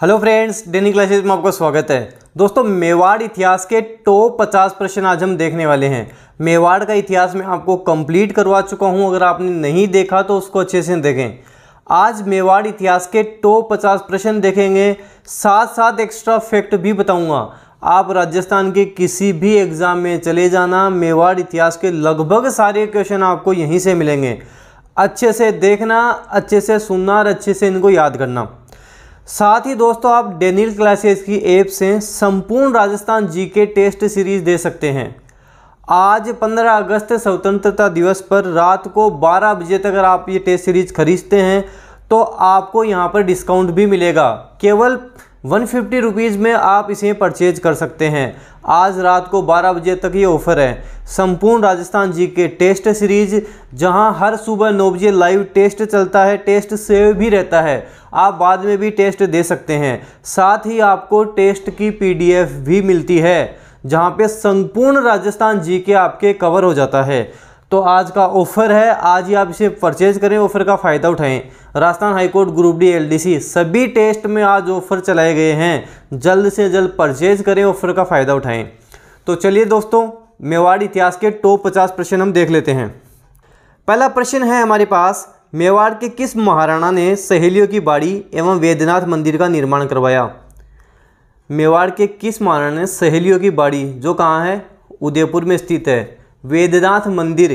hello friends डेनी classes में आपका स्वागत है दोस्तों मेवाड़ इतिहास के टॉप 50 प्रश्न आज हम देखने वाले हैं मेवाड़ का इतिहास मैं आपको कंप्लीट करवा चुका हूं अगर आपने नहीं देखा तो उसको अच्छे से देखें आज मेवाड़ इतिहास के टॉप 50 प्रश्न देखेंगे साथ साथ एक्स्ट्रा फैक्ट भी बताऊंगा आप राजस्थान के किसी भी एग्ज़ाम में चले जाना मेवाड़ इतिहास के लगभग सारे क्वेश्चन आपको यहीं से मिलेंगे अच्छे से देखना अच्छे से सुनना और अच्छे से इनको याद करना साथ ही दोस्तों आप डेनियल क्लासेस की ऐप से संपूर्ण राजस्थान जीके टेस्ट सीरीज दे सकते हैं आज 15 अगस्त स्वतंत्रता दिवस पर रात को 12 बजे तक अगर आप ये टेस्ट सीरीज खरीदते हैं तो आपको यहाँ पर डिस्काउंट भी मिलेगा केवल वन फिफ्टी रुपीज़ में आप इसे परचेज कर सकते हैं आज रात को 12 बजे तक ये ऑफ़र है संपूर्ण राजस्थान जी के टेस्ट सीरीज जहां हर सुबह नौ बजे लाइव टेस्ट चलता है टेस्ट सेव भी रहता है आप बाद में भी टेस्ट दे सकते हैं साथ ही आपको टेस्ट की पीडीएफ भी मिलती है जहां पे संपूर्ण राजस्थान जी के आपके कवर हो जाता है तो आज का ऑफर है आज ही आप इसे परचेज करें ऑफर का फ़ायदा उठाएं Rajasthan high court group D LDC सभी टेस्ट में आज ऑफर चलाए गए हैं जल्द से जल्द परचेज करें ऑफर का फ़ायदा उठाएं तो चलिए दोस्तों मेवाड़ इतिहास के टॉप पचास प्रश्न हम देख लेते हैं पहला प्रश्न है हमारे पास मेवाड़ के किस महाराणा ने सहेलियों की बाड़ी एवं वेदनाथ मंदिर का निर्माण करवाया मेवाड़ के किस महाराणा ने सहेलियों की बाड़ी जो कहाँ है उदयपुर में स्थित है वेदनाथ मंदिर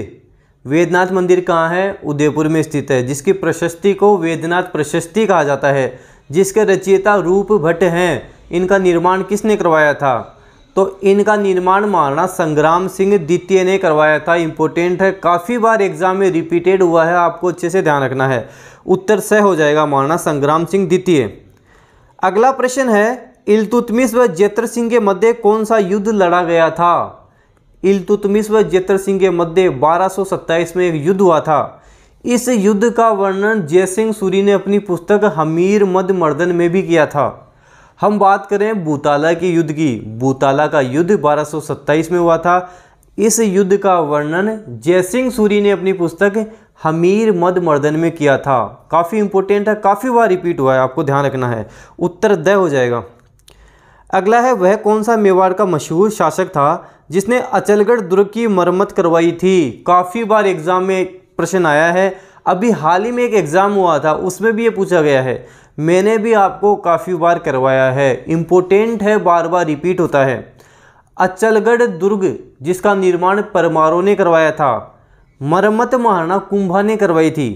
वेदनाथ मंदिर कहाँ है उदयपुर में स्थित है जिसकी प्रशस्ति को वेदनाथ प्रशस्ति कहा जाता है जिसके रचयिता रूप भट्ट हैं इनका निर्माण किसने करवाया था तो इनका निर्माण महाराणा संग्राम सिंह द्वितीय ने करवाया था इम्पोर्टेंट है काफ़ी बार एग्जाम में रिपीटेड हुआ है आपको अच्छे से ध्यान रखना है उत्तर सह हो जाएगा महाराणा संग्राम सिंह द्वितीय अगला प्रश्न है इलतुतमिस व जेत्र सिंह के मध्य कौन सा युद्ध लड़ा गया था इलतुतमिस व जेतर सिंह के मध्य 1227 में एक युद्ध हुआ था इस युद्ध का वर्णन जयसिंह सूरी ने अपनी पुस्तक हमीर मद मर्दन में भी किया था हम बात करें बूताला के युद्ध की बूताला का युद्ध 1227 में हुआ था इस युद्ध का वर्णन जयसिंह सूरी ने अपनी पुस्तक हमीर मद मर्दन में किया था काफ़ी इंपॉर्टेंट है काफ़ी बार रिपीट हुआ है आपको ध्यान रखना है उत्तर दय हो जाएगा अगला है वह कौन सा मेवाड़ का मशहूर शासक था जिसने अचलगढ़ दुर्ग की मरम्मत करवाई थी काफ़ी बार एग्ज़ाम में प्रश्न आया है अभी हाल ही में एक एग्ज़ाम हुआ था उसमें भी ये पूछा गया है मैंने भी आपको काफ़ी बार करवाया है इम्पोर्टेंट है बार बार रिपीट होता है अचलगढ़ दुर्ग जिसका निर्माण परमारों ने करवाया था मरम्मत महाराणा कुंभा ने करवाई थी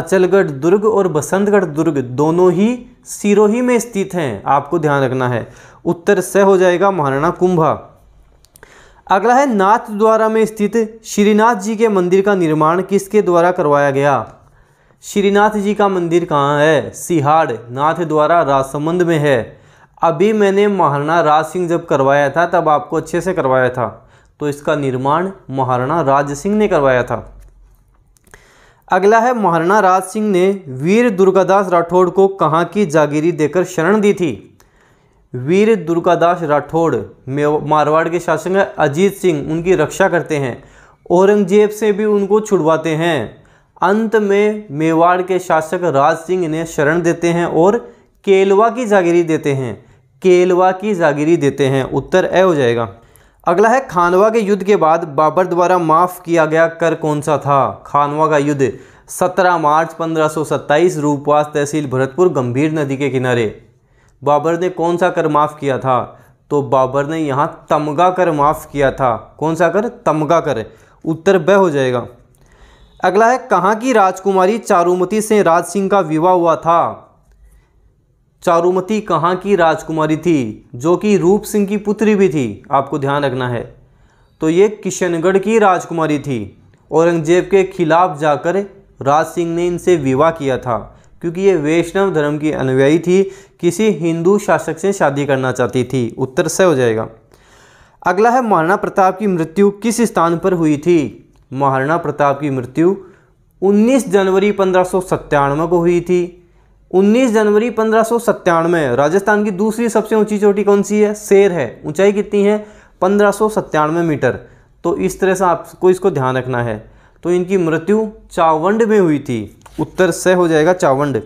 अचलगढ़ दुर्ग और बसंतगढ़ दुर्ग दोनों ही सिरोही में स्थित हैं आपको ध्यान रखना है उत्तर सह हो जाएगा महाराणा कुंभा अगला है नाथ द्वारा में स्थित श्रीनाथ जी के मंदिर का निर्माण किसके द्वारा करवाया गया श्रीनाथ जी का मंदिर कहाँ है सिहाड़ नाथ द्वारा राजसमंद में है अभी मैंने महाराणा राज सिंह जब करवाया था तब आपको अच्छे से करवाया था तो इसका निर्माण महाराणा राज सिंह ने करवाया था अगला है महाराणा राज सिंह ने वीर दुर्गादास राठौड़ को कहाँ की जागीरी देकर शरण दी थी वीर दुर्गादास राठौड़ मारवाड़ के शासक अजीत सिंह उनकी रक्षा करते हैं औरंगजेब से भी उनको छुड़वाते हैं अंत में मेवाड़ के शासक राज सिंह इन्हें शरण देते हैं और केलवा की जागीरी देते हैं केलवा की जागीरी देते हैं उत्तर ए हो जाएगा अगला है खानवा के युद्ध के बाद बाबर द्वारा माफ़ किया गया कर कौन सा था खानवा का युद्ध 17 मार्च 1527 रूपवास तहसील भरतपुर गंभीर नदी के किनारे बाबर ने कौन सा कर माफ़ किया था तो बाबर ने यहाँ तमगा कर माफ़ किया था कौन सा कर तमगा कर उत्तर वह हो जाएगा अगला है कहाँ की राजकुमारी चारुमती से राज सिंह का विवाह हुआ था चारुमती कहाँ की राजकुमारी थी जो कि रूप सिंह की पुत्री भी थी आपको ध्यान रखना है तो ये किशनगढ़ की राजकुमारी थी औरंगजेब के खिलाफ जाकर राज सिंह ने इनसे विवाह किया था क्योंकि ये वैष्णव धर्म की अनुयायी थी किसी हिंदू शासक से शादी करना चाहती थी उत्तर सह हो जाएगा अगला है महाराणा प्रताप की मृत्यु किस स्थान पर हुई थी महाराणा प्रताप की मृत्यु 19 जनवरी पंद्रह को हुई थी 19 जनवरी पंद्रह राजस्थान की दूसरी सबसे ऊंची चोटी कौन सी है शेर है ऊंचाई कितनी है पंद्रह मीटर तो इस तरह से आपको इसको ध्यान रखना है तो इनकी मृत्यु चावंड में हुई थी उत्तर स हो जाएगा चावंड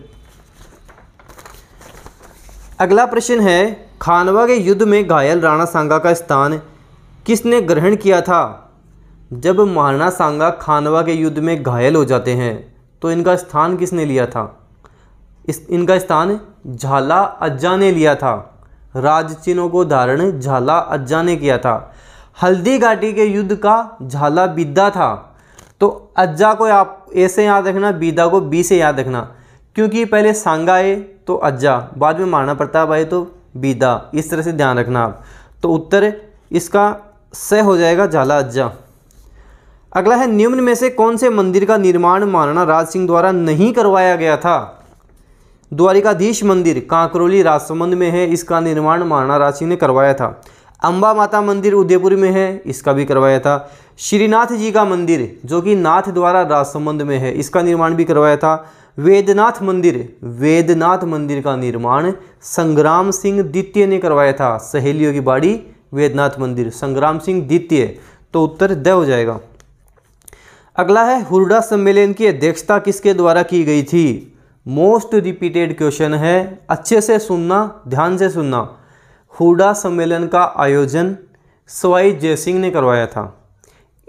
अगला प्रश्न है खानवा के युद्ध में घायल राणा सांगा का स्थान किसने ग्रहण किया था जब महाराणा सांगा खानवा के युद्ध में घायल हो जाते हैं तो इनका स्थान किसने लिया था इस इनका स्थान झाला अज्जा ने लिया था राज चिन्हों को धारण झाला अज्जा ने किया था हल्दी घाटी के युद्ध का झाला बिद्दा था तो अज्जा को आप ए से याद रखना बीदा को बी से याद रखना क्योंकि पहले सांगा आए तो अज्जा बाद में महाराणा प्रताप आए तो बीदा इस तरह से ध्यान रखना आप तो उत्तर इसका स हो जाएगा झाला अज्जा अगला है निम्न में से कौन से मंदिर का निर्माण महाराणा राज सिंह द्वारा नहीं करवाया गया था द्वारिकाधीश मंदिर कांकरोली राजसमंद में है इसका निर्माण महाराणा राज सिंह ने करवाया था अम्बा माता मंदिर उदयपुर में है इसका भी करवाया था श्रीनाथ जी का मंदिर जो कि नाथ द्वारा राजसमंद में है इसका निर्माण भी करवाया था वेदनाथ मंदिर वेदनाथ मंदिर का निर्माण संग्राम सिंह द्वितीय ने करवाया था सहेलियों की बाड़ी वेदनाथ मंदिर संग्राम सिंह द्वितीय तो उत्तर द हो जाएगा अगला है हुरडा सम्मेलन की अध्यक्षता किसके द्वारा की गई थी मोस्ट रिपीटेड क्वेश्चन है अच्छे से सुनना ध्यान से सुनना हुडा सम्मेलन का आयोजन सवाई जयसिंह ने करवाया था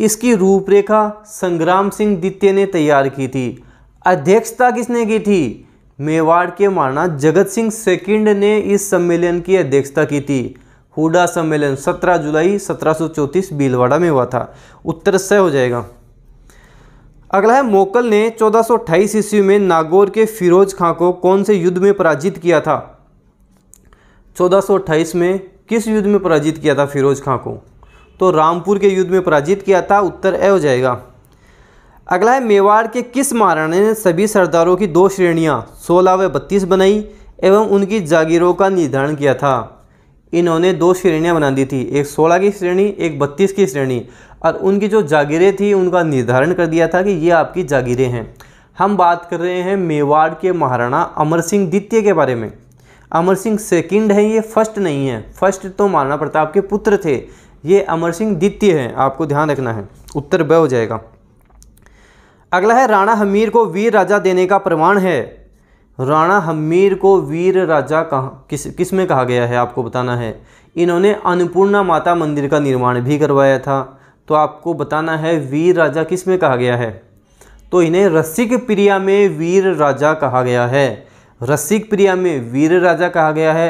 इसकी रूपरेखा संग्राम सिंह दित्य ने तैयार की थी अध्यक्षता किसने की थी मेवाड़ के महाराणा जगत सिंह सेकंड ने इस सम्मेलन की अध्यक्षता की थी हुडा सम्मेलन 17 जुलाई 1734 भीलवाड़ा में हुआ था उत्तर से हो जाएगा अगला है मोकल ने 1428 ईस्वी में नागौर के फिरोज खां को कौन से युद्ध में पराजित किया था 1428 में किस युद्ध में पराजित किया था फिरोज खां को तो रामपुर के युद्ध में पराजित किया था उत्तर ए हो जाएगा अगला है मेवाड़ के किस महाराणा ने सभी सरदारों की दो श्रेणियाँ सोलह व बत्तीस बनाई एवं उनकी जागीरों का निर्धारण किया था इन्होंने दो श्रेणियाँ बना दी थी एक सोलह की श्रेणी एक बत्तीस की श्रेणी और उनकी जो जागीरें थी उनका निर्धारण कर दिया था कि ये आपकी जागीरें हैं हम बात कर रहे हैं मेवाड़ के महाराणा अमर सिंह द्वितीय के बारे में अमर सिंह सेकंड है ये फर्स्ट नहीं है फर्स्ट तो महाराणा प्रताप के पुत्र थे ये अमर सिंह द्वितीय है आपको ध्यान रखना है उत्तर वह हो जाएगा अगला है राणा हमीर को वीर राजा देने का प्रमाण है राणा हमीर को वीर राजा कहा किस किस में कहा गया है आपको बताना है इन्होंने अन्नपूर्णा माता मंदिर का निर्माण भी करवाया था तो आपको बताना है वीर राजा किस में कहा गया है तो इन्हें रसिक प्रिया में वीर राजा कहा गया है रसिक प्रिया में वीर राजा कहा गया है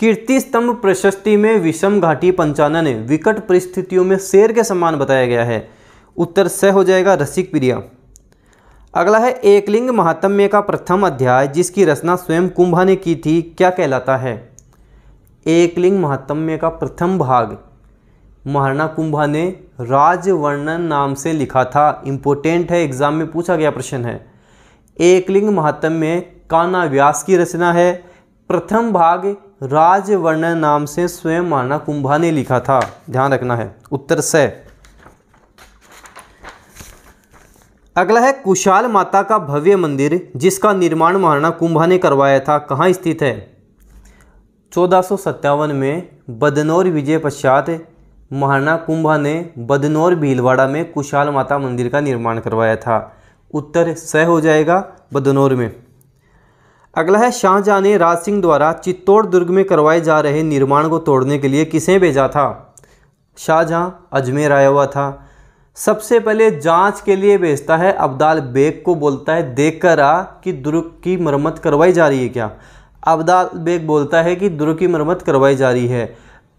कीर्ति स्तंभ प्रशस्ति में विषम घाटी पंचानन विकट परिस्थितियों में शेर के समान बताया गया है उत्तर सह हो जाएगा रसिक प्रिया अगला है एकलिंग महात्म्य का प्रथम अध्याय जिसकी रचना स्वयं कुंभा ने की थी क्या कहलाता है एकलिंग महात्म्य का प्रथम भाग महाराणा कुंभा ने राजवर्णन नाम से लिखा था इम्पोर्टेंट है एग्जाम में पूछा गया प्रश्न है एकलिंग महात्म्य काना व्यास की रचना है प्रथम भाग राजवर्णन नाम से स्वयं महाराणा कुंभा ने लिखा था ध्यान रखना है उत्तर स अगला है कुशाल माता का भव्य मंदिर जिसका निर्माण महाराणा कुंभा ने करवाया था कहाँ स्थित है चौदह में बदनौर विजय पश्चात महाराणा कुंभा ने बदनौर भीलवाड़ा में कुशाल माता मंदिर का निर्माण करवाया था उत्तर स हो जाएगा बदनौर में अगला है शाहजहाँ ने राज सिंह द्वारा चित्तौड़ दुर्ग में करवाए जा रहे निर्माण को तोड़ने के लिए किसे भेजा था शाहजहाँ अजमेर आया हुआ था सबसे पहले जांच के लिए भेजता है अब्दाल बेग को बोलता है देख कर आ कि दुर्ग की मरम्मत करवाई जा रही है क्या अब्दाल बेग बोलता है कि दुर्ग की मरम्मत करवाई जा रही है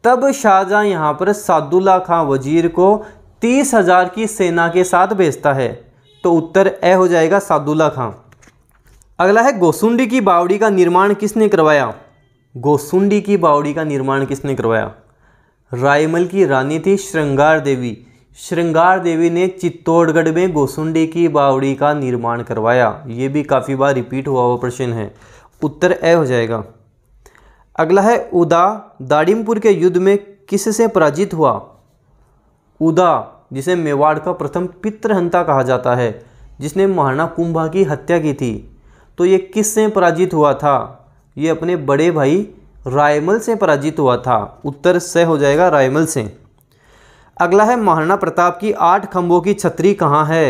तब शाहजहाँ यहाँ पर सादुल्ला खां वजीर को तीस हज़ार की सेना के साथ भेजता है तो उत्तर ए हो जाएगा सादुल्ला खां अगला है गोसुंडी की बावड़ी का निर्माण किसने करवाया गोसुंडी की बावड़ी का निर्माण किसने करवाया रायमल की रानी थी श्रृंगार देवी श्रृंगार देवी ने चित्तौड़गढ़ में गोसुंडी की बावड़ी का निर्माण करवाया ये भी काफ़ी बार रिपीट हुआ हुआ प्रश्न है उत्तर ए हो जाएगा अगला है उदा दाड़िमपुर के युद्ध में किससे पराजित हुआ उदा जिसे मेवाड़ का प्रथम पितृहंता कहा जाता है जिसने महाराणा कुंभा की हत्या की थी तो ये किस से पराजित हुआ था ये अपने बड़े भाई रायमल से पराजित हुआ था उत्तर स हो जाएगा रायमल से अगला है महाराणा प्रताप की आठ खम्भों की छतरी कहाँ है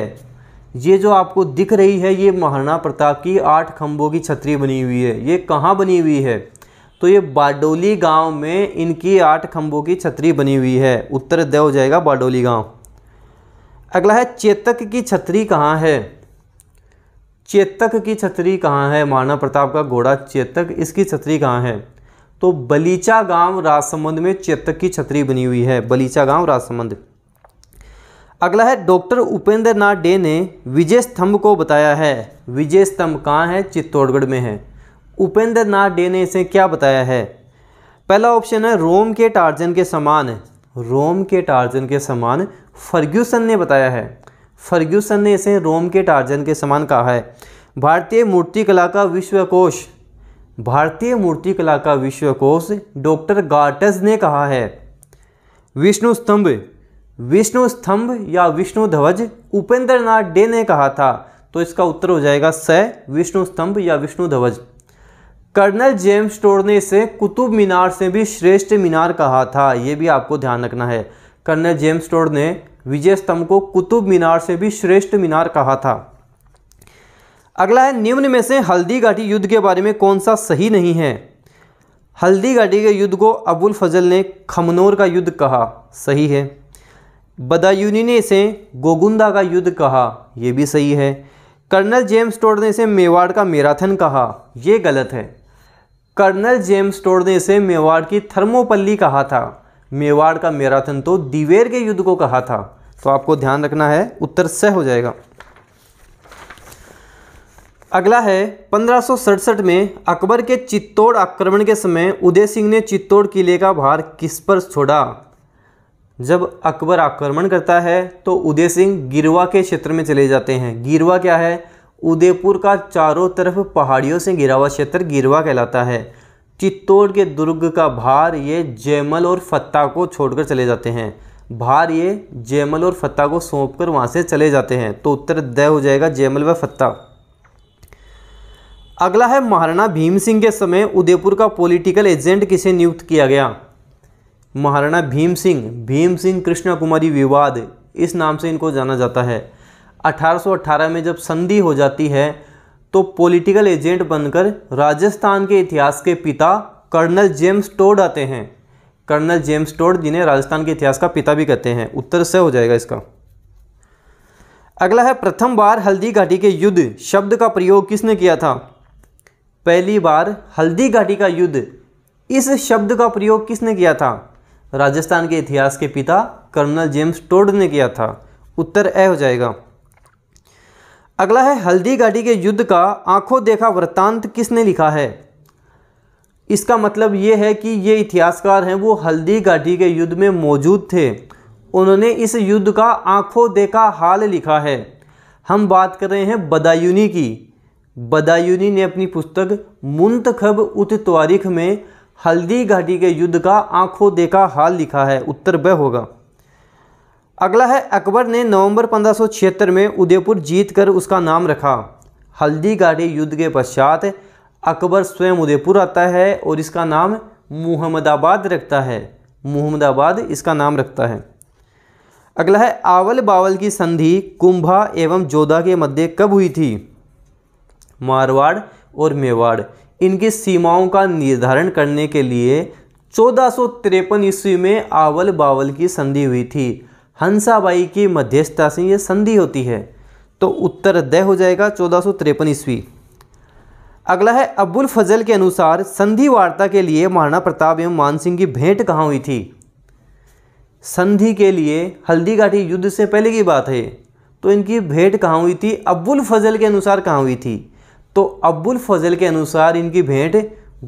ये जो आपको दिख रही है ये महाराणा प्रताप की आठ खम्भों की छतरी बनी हुई है ये कहाँ बनी हुई है तो ये बाडोली गांव में इनकी आठ खम्भों की छतरी बनी हुई है उत्तर दय हो जाएगा बाडोली गांव अगला है चेतक की छतरी कहाँ है चेतक की छतरी कहाँ है महाराणा प्रताप का घोड़ा चेतक इसकी छतरी कहाँ है तो बलीचा गांव राजसमंद में चेतक की छतरी बनी हुई है बलीचा गांव राजसमंद अगला है डॉक्टर उपेंद्र नाथ डे ने विजय स्तंभ को बताया है विजय स्तंभ कहाँ है चित्तौड़गढ़ में है उपेंद्र नाथ डे ने इसे क्या बताया है पहला ऑप्शन है रोम के टार्जन के समान रोम के टार्जन के समान फर्ग्यूसन ने बताया है फर्ग्यूसन ने इसे रोम के टार्जन के समान कहा है भारतीय मूर्तिकला का विश्वकोश भारतीय मूर्तिकला का विश्वकोश डॉक्टर गार्टस ने कहा है विष्णु स्तंभ विष्णु स्तंभ या विष्णु ध्वज उपेंद्र नाथ डे ने कहा था तो इसका उत्तर हो जाएगा स विष्णु स्तंभ या विष्णु ध्वज कर्नल जेम्स टोर ने इसे कुतुब मीनार से भी श्रेष्ठ मीनार कहा था ये भी आपको ध्यान रखना है कर्नल जेम्स टोर ने विजय स्तंभ को कुतुब मीनार से भी श्रेष्ठ मीनार कहा था अगला है निम्न में से हल्दी घाटी युद्ध के बारे में कौन सा सही नहीं है हल्दी घाटी के युद्ध को अबुल फजल ने खमनोर का युद्ध कहा सही है बदायूनी ने इसे गोगुंदा का युद्ध कहा यह भी सही है कर्नल जेम्स टोड ने इसे मेवाड़ का मैराथन कहा यह गलत है कर्नल जेम्स टोड ने इसे मेवाड़ की थर्मोपल्ली कहा था मेवाड़ का मैराथन तो दिवेर के युद्ध को कहा था तो आपको ध्यान रखना है उत्तर सह हो जाएगा अगला है पंद्रह में अकबर के चित्तौड़ आक्रमण के समय उदय सिंह ने चित्तौड़ किले का भार किस पर छोड़ा जब अकबर आक्रमण करता है तो उदय सिंह गिरवा के क्षेत्र में चले जाते हैं गिरवा क्या है उदयपुर का चारों तरफ पहाड़ियों से गिरावा क्षेत्र गिरवा कहलाता है चित्तौड़ के दुर्ग का भार ये जयमल और फत्ता को छोड़कर चले जाते हैं भार ये जयमल और फत्ता को सौंप कर वहाँ से चले जाते हैं तो उत्तर दय हो जाएगा जयमल व फत्ता अगला है महाराणा भीम सिंह के समय उदयपुर का पॉलिटिकल एजेंट किसे नियुक्त किया गया महाराणा भीम सिंह भीम सिंह कृष्णा कुमारी विवाद इस नाम से इनको जाना जाता है 1818 में जब संधि हो जाती है तो पॉलिटिकल एजेंट बनकर राजस्थान के इतिहास के पिता कर्नल जेम्स टोड आते हैं कर्नल जेम्स टोड जिन्हें राजस्थान के इतिहास का पिता भी कहते हैं उत्तर से हो जाएगा इसका अगला है प्रथम बार हल्दी घाटी के युद्ध शब्द का प्रयोग किसने किया था पहली बार हल्दी घाटी का युद्ध इस शब्द का प्रयोग किसने किया था राजस्थान के इतिहास के पिता कर्नल जेम्स टोड ने किया था उत्तर ए हो जाएगा अगला है हल्दी घाटी के युद्ध का आंखों देखा वृत्तांत किसने लिखा है इसका मतलब ये है कि ये इतिहासकार हैं वो हल्दी घाटी के युद्ध में मौजूद थे उन्होंने इस युद्ध का आंखों देखा हाल लिखा है हम बात कर रहे हैं बदायूनी की बदायूनी ने अपनी पुस्तक मुंतखब उत तारीख में हल्दी घाटी के युद्ध का आंखों देखा हाल लिखा है उत्तर वह होगा अगला है अकबर ने नवंबर पंद्रह में उदयपुर जीतकर उसका नाम रखा हल्दीघाटी युद्ध के पश्चात अकबर स्वयं उदयपुर आता है और इसका नाम मुहम्मदाबाद रखता है मुहम्मदाबाद इसका नाम रखता है अगला है आवल बावल की संधि कुंभा एवं जोधा के मध्य कब हुई थी मारवाड़ और मेवाड़ इनकी सीमाओं का निर्धारण करने के लिए चौदह ईस्वी में आवल बावल की संधि हुई थी हंसाबाई की मध्यस्थता से यह संधि होती है तो उत्तर दय हो जाएगा चौदह सौ तिरपन ईस्वी अगला है अबुल फजल के अनुसार संधि वार्ता के लिए महाराणा प्रताप एवं मानसिंह की भेंट कहाँ हुई थी संधि के लिए हल्दीघाटी युद्ध से पहले की बात है तो इनकी भेंट कहाँ हुई थी अब्बुल फजल के अनुसार कहाँ हुई थी तो अब्बुल फजल के अनुसार इनकी भेंट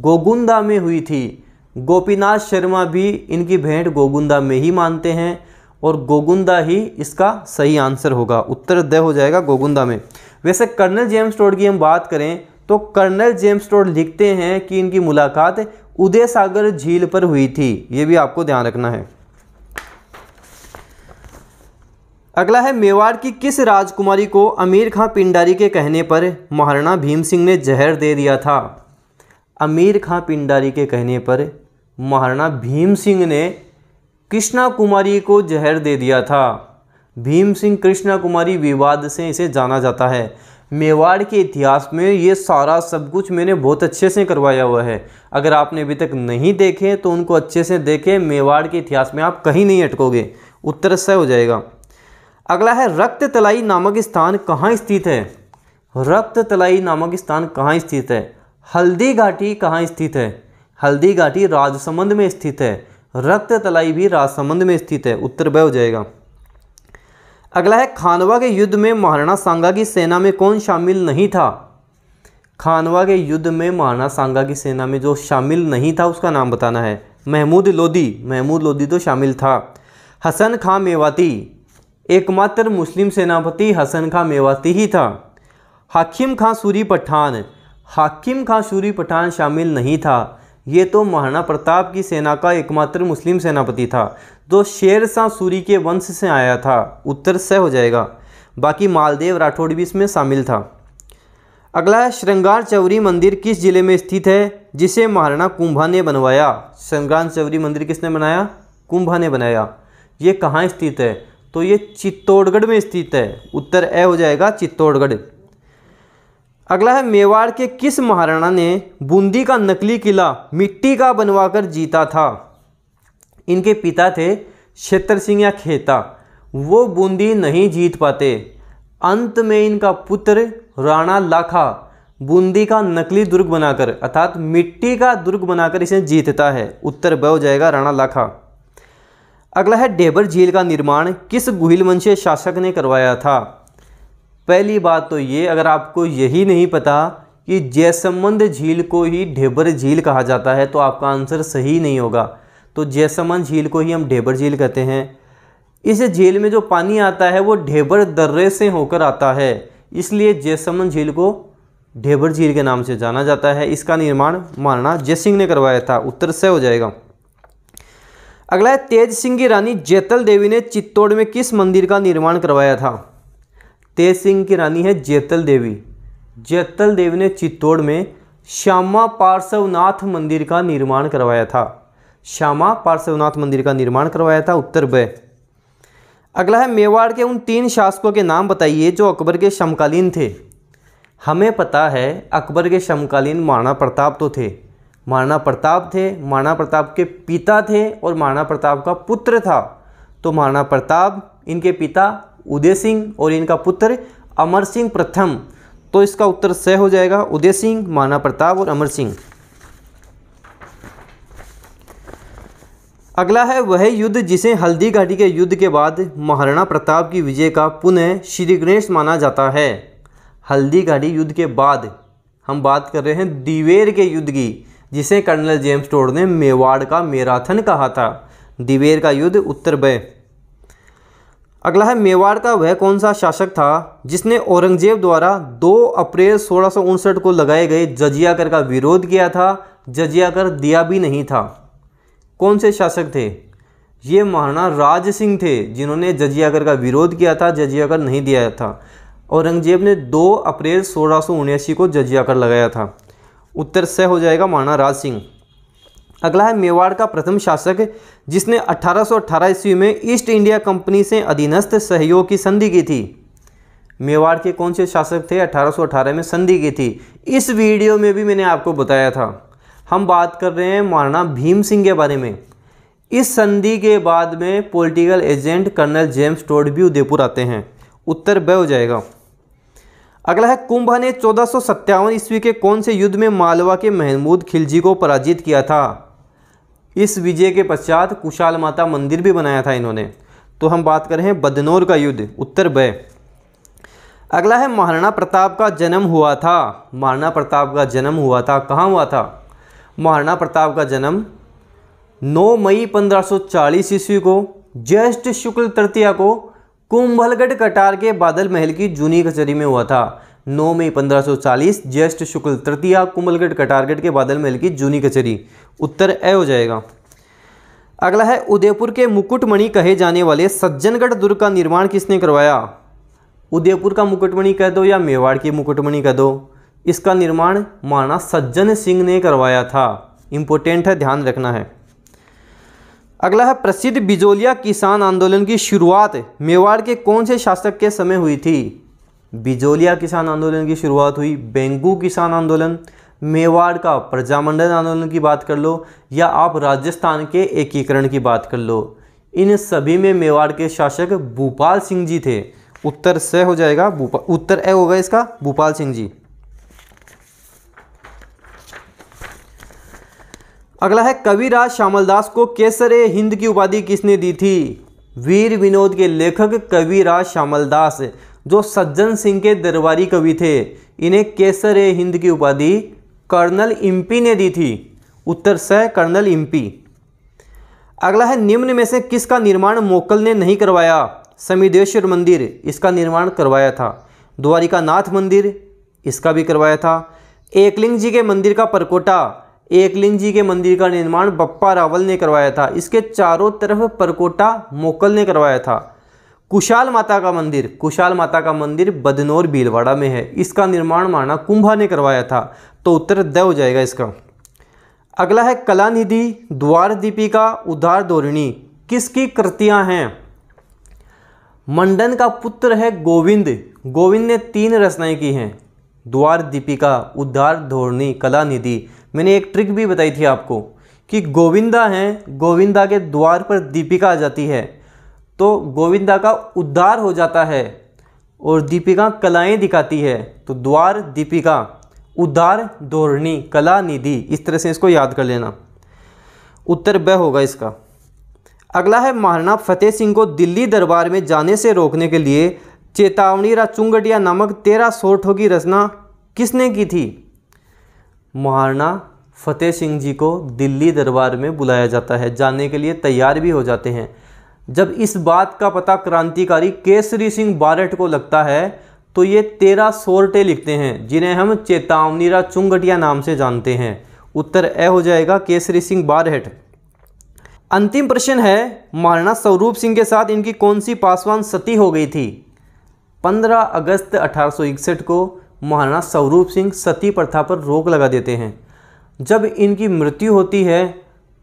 गोगुंदा में हुई थी गोपीनाथ शर्मा भी इनकी भेंट गोगुंदा में ही मानते हैं और गोगुंदा ही इसका सही आंसर होगा उत्तर दय हो जाएगा गोगुंदा में वैसे कर्नल जेम्स टोड की हम बात करें तो कर्नल जेम्स टोड लिखते हैं कि इनकी मुलाकात उदय सागर झील पर हुई थी ये भी आपको ध्यान रखना है अगला है मेवाड़ की किस राजकुमारी को अमीर खां पिंडारी के कहने पर महाराणा भीम सिंह ने जहर दे दिया था अमीर खां पिंडारी के कहने पर महाराणा भीम सिंह ने कृष्णा कुमारी को जहर दे दिया था भीम सिंह कृष्णा कुमारी विवाद से इसे जाना जाता है मेवाड़ के इतिहास में ये सारा सब कुछ मैंने बहुत अच्छे से करवाया हुआ है अगर आपने अभी तक नहीं देखे तो उनको अच्छे से देखें मेवाड़ के इतिहास में आप कहीं नहीं अटकोगे उत्तर सह हो जाएगा अगला है रक्त तलाई नामक स्थान कहाँ स्थित है रक्त तलाई नामक स्थान कहाँ स्थित है हल्दी घाटी कहाँ स्थित है हल्दी घाटी राजसमंद में स्थित है रक्त तलाई भी राजसमंद में स्थित है उत्तर वह हो जाएगा अगला है खानवा के युद्ध में महाराणा सांगा की सेना में कौन शामिल नहीं था खानवा के युद्ध में महाराणा सांगा की सेना में जो शामिल नहीं था उसका नाम बताना है महमूद लोधी महमूद लोधी तो शामिल था हसन खां मेवाती एकमात्र मुस्लिम सेनापति हसन खां मेवाती ही था हाकिम खां सूरी पठान हाकिम खां सूरी पठान शामिल नहीं था ये तो महाराणा प्रताप की सेना का एकमात्र मुस्लिम सेनापति था जो शेर शाह सूरी के वंश से आया था उत्तर सह हो जाएगा बाकी मालदेव राठौड़ भी इसमें शामिल था अगला है श्रृंगार चौरी मंदिर किस जिले में स्थित है जिसे महाराणा कुंभा ने बनवाया श्रृंगार चौरी मंदिर किसने बनाया कुंभा ने बनाया ये कहाँ स्थित है तो ये चित्तौड़गढ़ में स्थित है उत्तर ए हो जाएगा चित्तौड़गढ़ अगला है मेवाड़ के किस महाराणा ने बूंदी का नकली किला मिट्टी का बनवाकर जीता था इनके पिता थे क्षेत्र सिंह या खेता वो बूंदी नहीं जीत पाते अंत में इनका पुत्र राणा लाखा बूंदी का नकली दुर्ग बनाकर अर्थात मिट्टी का दुर्ग बनाकर इसे जीतता है उत्तर ब हो जाएगा राणा लाखा अगला है डेबर झील का निर्माण किस गुहिल वंशीय शासक ने करवाया था पहली बात तो ये अगर आपको यही नहीं पता कि जयसमंद झील को ही ढेबर झील कहा जाता है तो आपका आंसर सही नहीं होगा तो जयसमंद झील को ही हम ढेबर झील कहते हैं इस झील में जो पानी आता है वो ढेबर दर्रे से होकर आता है इसलिए जयसमंद झील को ढेबर झील के नाम से जाना जाता है इसका निर्माण मारणा जय सिंह ने करवाया था उत्तर से हो जाएगा अगला है तेज सिंह की रानी जैतल देवी ने चित्तौड़ में किस मंदिर का निर्माण करवाया था तेज सिंह की रानी है जैतल देवी जैतल देवी ने चित्तौड़ में श्यामा पार्श्वनाथ मंदिर का निर्माण करवाया था श्यामा पार्श्वनाथ मंदिर का निर्माण करवाया था उत्तर ब अगला है मेवाड़ के उन तीन शासकों के नाम बताइए जो अकबर के समकालीन थे हमें पता है अकबर के समकालीन महाराणा प्रताप तो थे महाराणा प्रताप थे महाराणा प्रताप के पिता थे और महाराणा प्रताप का पुत्र था तो महाराणा प्रताप इनके पिता उदय सिंह और इनका पुत्र अमर सिंह प्रथम तो इसका उत्तर सह हो जाएगा उदय सिंह माना प्रताप और अमर सिंह अगला है वह युद्ध जिसे हल्दी घाटी के युद्ध के बाद महाराणा प्रताप की विजय का पुनः श्री गणेश माना जाता है हल्दी घाटी युद्ध के बाद हम बात कर रहे हैं दिवेर के युद्ध की जिसे कर्नल जेम्स टोड ने मेवाड़ का मैराथन कहा था दिवेर का युद्ध उत्तर बय अगला है मेवाड़ का वह कौन सा शासक था जिसने औरंगजेब द्वारा 2 अप्रैल सोलह को लगाए गए जजिया कर का विरोध किया था जजिया कर दिया भी नहीं था कौन से शासक थे ये महाराणा राज सिंह थे जिन्होंने जजिया कर का विरोध किया था जजिया कर नहीं दिया था औरंगजेब ने 2 अप्रैल सोलह को जजिया कर लगाया था उत्तर सह हो जाएगा महाराणा राज सिंह अगला है मेवाड़ का प्रथम शासक जिसने 1818 ईस्वी में ईस्ट इंडिया कंपनी से अधीनस्थ सहयोग की संधि की थी मेवाड़ के कौन से शासक थे 1818 में संधि की थी इस वीडियो में भी मैंने आपको बताया था हम बात कर रहे हैं महाराणा भीम सिंह के बारे में इस संधि के बाद में political agent colonel James Tod भी उदयपुर आते हैं उत्तर ब हो जाएगा अगला है कुंभ ने चौदह ईस्वी के कौन से युद्ध में मालवा के महमूद खिलजी को पराजित किया था इस विजय के पश्चात कुशाल माता मंदिर भी बनाया था इन्होंने तो हम बात कर रहे हैं बदनौर का युद्ध उत्तर बय अगला है महाराणा प्रताप का जन्म हुआ था महाराणा प्रताप का जन्म हुआ था कहाँ हुआ था महाराणा प्रताप का जन्म 9 मई 1540 ईस्वी को ज्येष्ठ शुक्ल तृतीया को कुंभलगढ़ कटार के बादल महल की जूनी कचहरी में हुआ था नौ मई 1540 ज्येष्ठ शुक्ल तृतीया कुंभलगढ़ कटारगढ़ के बादल महल की जूनी कचहरी उत्तर ए हो जाएगा अगला है उदयपुर के मुकुटमणि कहे जाने वाले सज्जनगढ़ दुर्ग का निर्माण किसने करवाया उदयपुर का मुकुटमणि कह दो या मेवाड़ की मुकुटमणि कह दो इसका निर्माण माना सज्जन सिंह ने करवाया था इम्पोर्टेंट है ध्यान रखना है अगला है प्रसिद्ध बिजोलिया किसान आंदोलन की शुरुआत मेवाड़ के कौन से शासक के समय हुई थी बिजोलिया किसान आंदोलन की शुरुआत हुई बेंगू किसान आंदोलन मेवाड़ का प्रजामंडल आंदोलन की बात कर लो या आप राजस्थान के एकीकरण की बात कर लो इन सभी में मेवाड़ के शासक भूपाल सिंह जी थे उत्तर स हो जाएगा उत्तर ए होगा इसका भूपाल सिंह जी अगला है कविराज श्यामलदास को केसर ए हिंद की उपाधि किसने दी थी वीर विनोद के लेखक कविराज श्यामलदास जो सज्जन सिंह के दरबारी कवि थे इन्हें केसर ए हिंद की उपाधि कर्नल इम्पी ने दी थी उत्तर स कर्नल इम्पी अगला है निम्न में से किसका निर्माण मोकल ने नहीं करवाया समिदेश्वर मंदिर इसका निर्माण करवाया था द्वारिका नाथ मंदिर इसका भी करवाया था एकलिंग जी के मंदिर का परकोटा एकलिंग जी के मंदिर का निर्माण बप्पा रावल ने करवाया था इसके चारों तरफ परकोटा मोकल ने करवाया था कुशाल माता का मंदिर कुशाल माता का मंदिर बदनौर भीलवाड़ा में है इसका निर्माण माना कुंभा ने करवाया था तो उत्तर दय हो जाएगा इसका अगला है कला निधि द्वार दीपिका उदार धोरिणी किसकी कृतियां हैं मंडन का पुत्र है गोविंद गोविंद ने तीन रचनाएं की हैं द्वार दीपिका उदार धोरणी कला निधि मैंने एक ट्रिक भी बताई थी आपको कि गोविंदा हैं गोविंदा के द्वार पर दीपिका आ जाती है तो गोविंदा का उद्धार हो जाता है और दीपिका कलाएं दिखाती है तो द्वार दीपिका उद्धार धोरणी कला निधि इस तरह से इसको याद कर लेना उत्तर ब होगा इसका अगला है महाराणा फतेह सिंह को दिल्ली दरबार में जाने से रोकने के लिए चेतावनी रा चुंगटिया नामक तेरह सोठों की रचना किसने की थी महाराणा फतेह सिंह जी को दिल्ली दरबार में बुलाया जाता है जाने के लिए तैयार भी हो जाते हैं जब इस बात का पता क्रांतिकारी केसरी सिंह बारट को लगता है तो ये तेरह सोरटे लिखते हैं जिन्हें हम चेतावनीरा चुंगटिया नाम से जानते हैं उत्तर ए हो जाएगा केसरी सिंह बारहठ अंतिम प्रश्न है महाराणा स्वरूप सिंह के साथ इनकी कौन सी पासवान सती हो गई थी 15 अगस्त अठारह को महाराणा स्वरूप सिंह सती प्रथा पर रोक लगा देते हैं जब इनकी मृत्यु होती है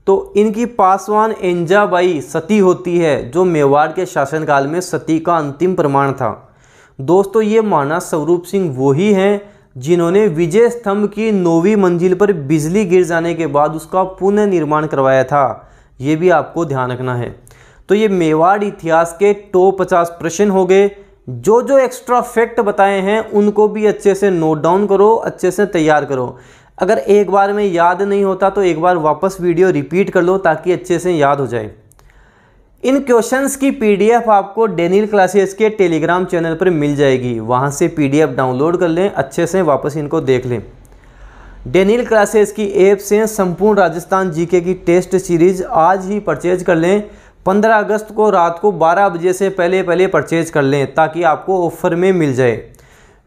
तो इनकी पासवान एंजाबाई सती होती है जो मेवाड़ के शासनकाल में सती का अंतिम प्रमाण था दोस्तों ये माना स्वरूप सिंह वही हैं जिन्होंने विजय स्तंभ की नौवीं मंजिल पर बिजली गिर जाने के बाद उसका पुनः निर्माण करवाया था ये भी आपको ध्यान रखना है तो ये मेवाड़ इतिहास के टॉप पचास प्रश्न हो गए जो जो एक्स्ट्रा फैक्ट बताए हैं उनको भी अच्छे से नोट डाउन करो अच्छे से तैयार करो अगर एक बार में याद नहीं होता तो एक बार वापस वीडियो रिपीट कर लो ताकि अच्छे से याद हो जाए इन क्वेश्चंस की पीडीएफ आपको डेनियल क्लासेस के टेलीग्राम चैनल पर मिल जाएगी वहाँ से पीडीएफ डाउनलोड कर लें अच्छे से वापस इनको देख लें डेनियल क्लासेस की ऐप से संपूर्ण राजस्थान जीके की टेस्ट सीरीज आज ही परचेज कर लें 15 अगस्त को रात को 12 बजे से पहले पहले परचेज कर लें ताकि आपको ऑफर में मिल जाए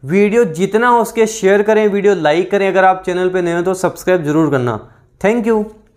वीडियो जितना हो उसके शेयर करें वीडियो लाइक करें अगर आप चैनल पर नए हो तो सब्सक्राइब जरूर करना थैंक यू